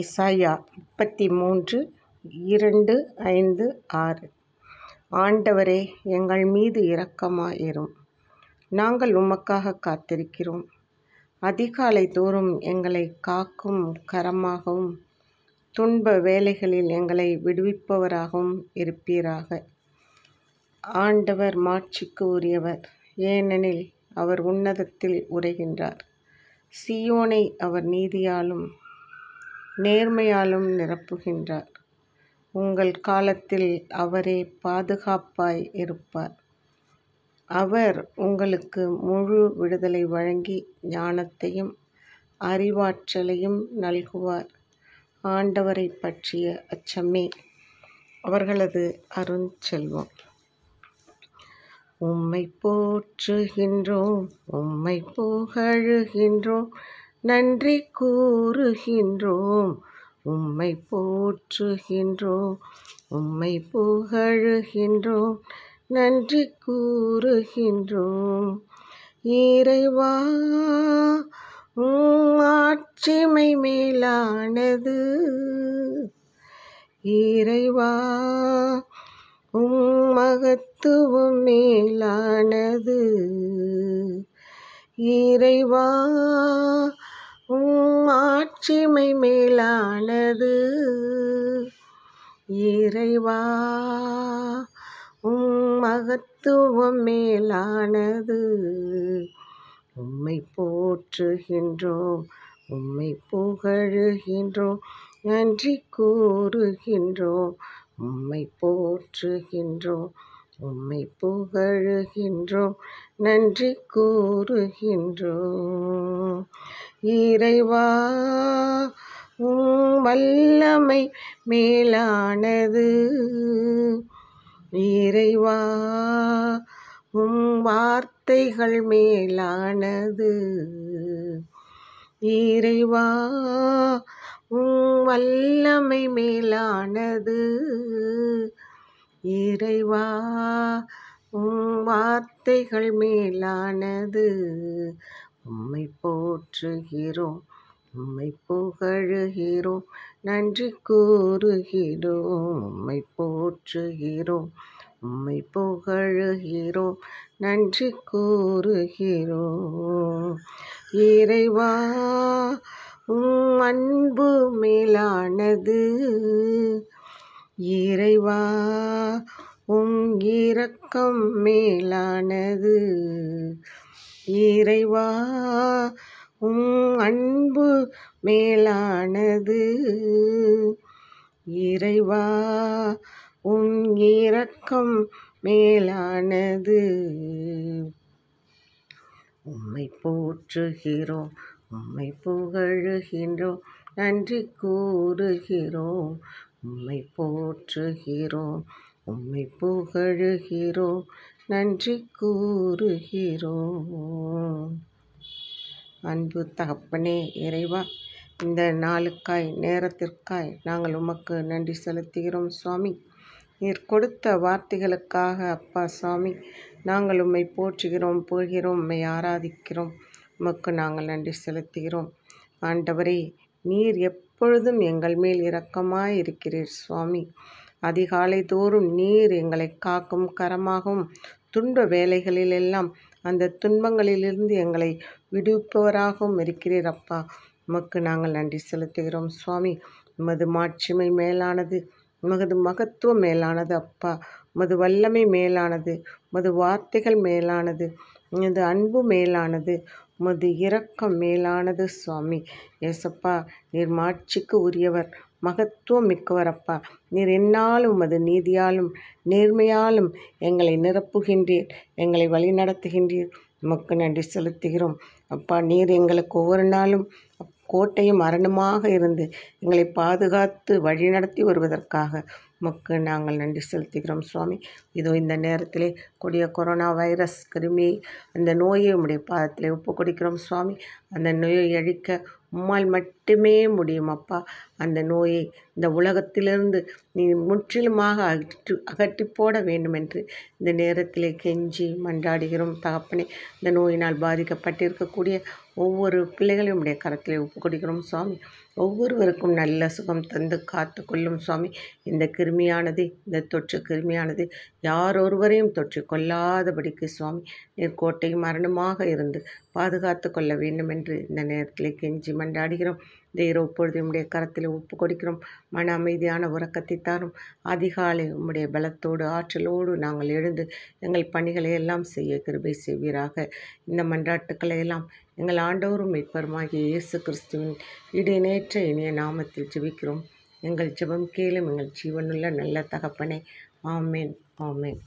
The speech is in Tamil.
இசாயா முப்பத்தி மூன்று இரண்டு ஐந்து ஆறு ஆண்டவரே எங்கள் மீது இரக்கமாயிரும் நாங்கள் உமக்காக காத்திருக்கிறோம் அதிகாலை தோறும் எங்களை காக்கும் கரமாகவும் துன்ப வேலைகளில் எங்களை விடுவிப்பவராகவும் இருப்பீராக ஆண்டவர் மாட்சிக்கு உரியவர் ஏனெனில் அவர் உன்னதத்தில் உரைகின்றார் சியோனை அவர் நீதியாலும் நேர்மையாலும் நிரப்புகின்றார் உங்கள் காலத்தில் அவரே பாதுகாப்பாய் இருப்பார் அவர் உங்களுக்கு முழு விடுதலை வழங்கி ஞானத்தையும் அறிவாற்றலையும் நல்குவார் ஆண்டவரை பற்றிய அச்சமே அவர்களது அருண் செல்வம் உம்மை போற்றுகின்றோம் உம்மை புகழுகின்றோம் நன்றி கூறுகின்றோம் உம்மை போற்றுகின்றோம் உம்மை புகழுகின்றோம் நன்றி கூறுகின்றோம் இறைவா ஆட்சிமை மேலானது இறைவா உம் மகத்துவம் மேலானது இறைவா மாட்சிமை மேலானது இறைவா உம் மகத்துவம் மேலானது உம்மை போற்றுகின்றோம் உம்மை புகழுகின்றோம் நன்றி கூறுகின்றோம் உம்மை போற்றுகின்றோம் உம்மை புகழுகின்றோம் நன்றி கூறுகின்றோம் இறைவா உம் வல்லமை மேலானது இறைவா உம் வார்த்தைகள் மேலானது இறைவா உம் வல்லமை மேலானது இறைவா உம் வார்த்தைகள் மேலானது உம்மை போற்றுகிறோம் உம்மை புகழுகிறோம் நன்றி கூறுகிறோம் உம்மை போற்றுகிறோம் உம்மை புகழுகிறோம் நன்றி கூறுகிறோம் இறைவா உம் அன்பு மேலானது இறைவா உம் இரக்கம் மேலானது இறைவா உம் அன்பு மேலானது இறைவா உம் இரக்கம் மேலானது உம்மை போற்றுகிறோம் உம்மை புகழுகின்றோம் நன்றி கூறுகிறோம் உம்மை போற்றுகிறோம் உம்மை புகழுகிறோம் நன்றி கூறுகிறோம் அன்பு தகப்பனே இறைவா இந்த நாளுக்காய் நேரத்திற்காய் நாங்கள் உமக்கு நன்றி செலுத்துகிறோம் சுவாமி நீர் கொடுத்த வார்த்தைகளுக்காக அப்பா சுவாமி நாங்கள் உம்மை போற்றுகிறோம் போகிறோம் உம்மை ஆராதிக்கிறோம் உமக்கு நாங்கள் நன்றி செலுத்துகிறோம் ஆண்டவரே நீர் எப் எப்பொழுதும் எங்கள் மேல் இரக்கமாயிருக்கிறீர் சுவாமி அதிகாலை தோறும் நீர் எங்களை காக்கும் கரமாகவும் துன்ப வேலைகளிலெல்லாம் அந்த துன்பங்களிலிருந்து எங்களை விடுவிப்பவராகவும் இருக்கிறீர் அப்பா உமக்கு நாங்கள் நன்றி செலுத்துகிறோம் சுவாமி உமது மாட்சிமை மேலானது உமது மகத்துவம் மேலானது அப்பா உமது வல்லமை மேலானது உமது வார்த்தைகள் மேலானது உமது அன்பு மேலானது உமது இரக்கம் மேலானது சுவாமி ஏசப்பா நீர் மாட்சிக்கு உரியவர் மகத்துவம் மிக்கவரப்பா நீர் என்னாலும் உமது நீதியாலும் நேர்மையாலும் எங்களை நிரப்புகின்றீர் எங்களை வழிநடத்துகின்றீர் உமக்கு நன்றி செலுத்துகிறோம் அப்பா நீர் எங்களுக்கு ஒவ்வொரு நாளும் கோட்டையும் அரணுமாக இருந்து எங்களை பாதுகாத்து வழிநடத்தி வருவதற்காக மக்கு நாங்கள் நன்றி செலுத்துகிறோம் சுவாமி இதோ இந்த நேரத்திலே கொடிய கொரோனா வைரஸ் கிருமி அந்த நோயை உடைய பாதத்தில் ஒப்பு கொடுக்கிறோம் சுவாமி அந்த நோயை அழிக்க உம்மால் மட்டுமே முடியும் அப்பா அந்த நோயை இந்த உலகத்திலிருந்து நீ முற்றிலுமாக அகற்றி அகற்றி போட வேண்டும் என்று இந்த நேரத்திலே கெஞ்சி மன்றாடுகிறோம் தகப்பனே இந்த நோயினால் பாதிக்கப்பட்டிருக்கக்கூடிய ஒவ்வொரு பிள்ளைகளையும் உடைய கரத்திலே ஒப்பு கொடுக்கிறோம் சுவாமி ஒவ்வொருவருக்கும் நல்ல சுகம் தந்து காத்து கொள்ளும் சுவாமி இந்த கிருமியானது இந்த தொற்று கிருமியானது யாரொருவரையும் தொற்று கொள்ளாதபடிக்கு சுவாமி நீர் கோட்டை மரணமாக இருந்து பாதுகாத்து கொள்ள வேண்டும் என்று இந்த நேரத்தில் கெஞ்சி மண்டாடுகிறோம் இந்த பொழுது உம்முடைய கரத்தில் ஒப்பு கொடுக்கிறோம் மன அமைதியான உறக்கத்தை தாரும் அதிகாலை உம்முடைய பலத்தோடு ஆற்றலோடு நாங்கள் எழுந்து எங்கள் பணிகளை எல்லாம் செய்ய கிருபை செய்வீராக இந்த மன்றாட்டுக்களை எல்லாம் எங்கள் ஆண்டோரும் மீட்பருமாகிய இயேசு கிறிஸ்துவின் இடைநேற்ற இனிய நாமத்தில் ஜெபிக்கிறோம் எங்கள் ஜெபம் கேளும் எங்கள் ஜீவனுள்ள நல்ல தகப்பனே ஆமேன் ஆமேன்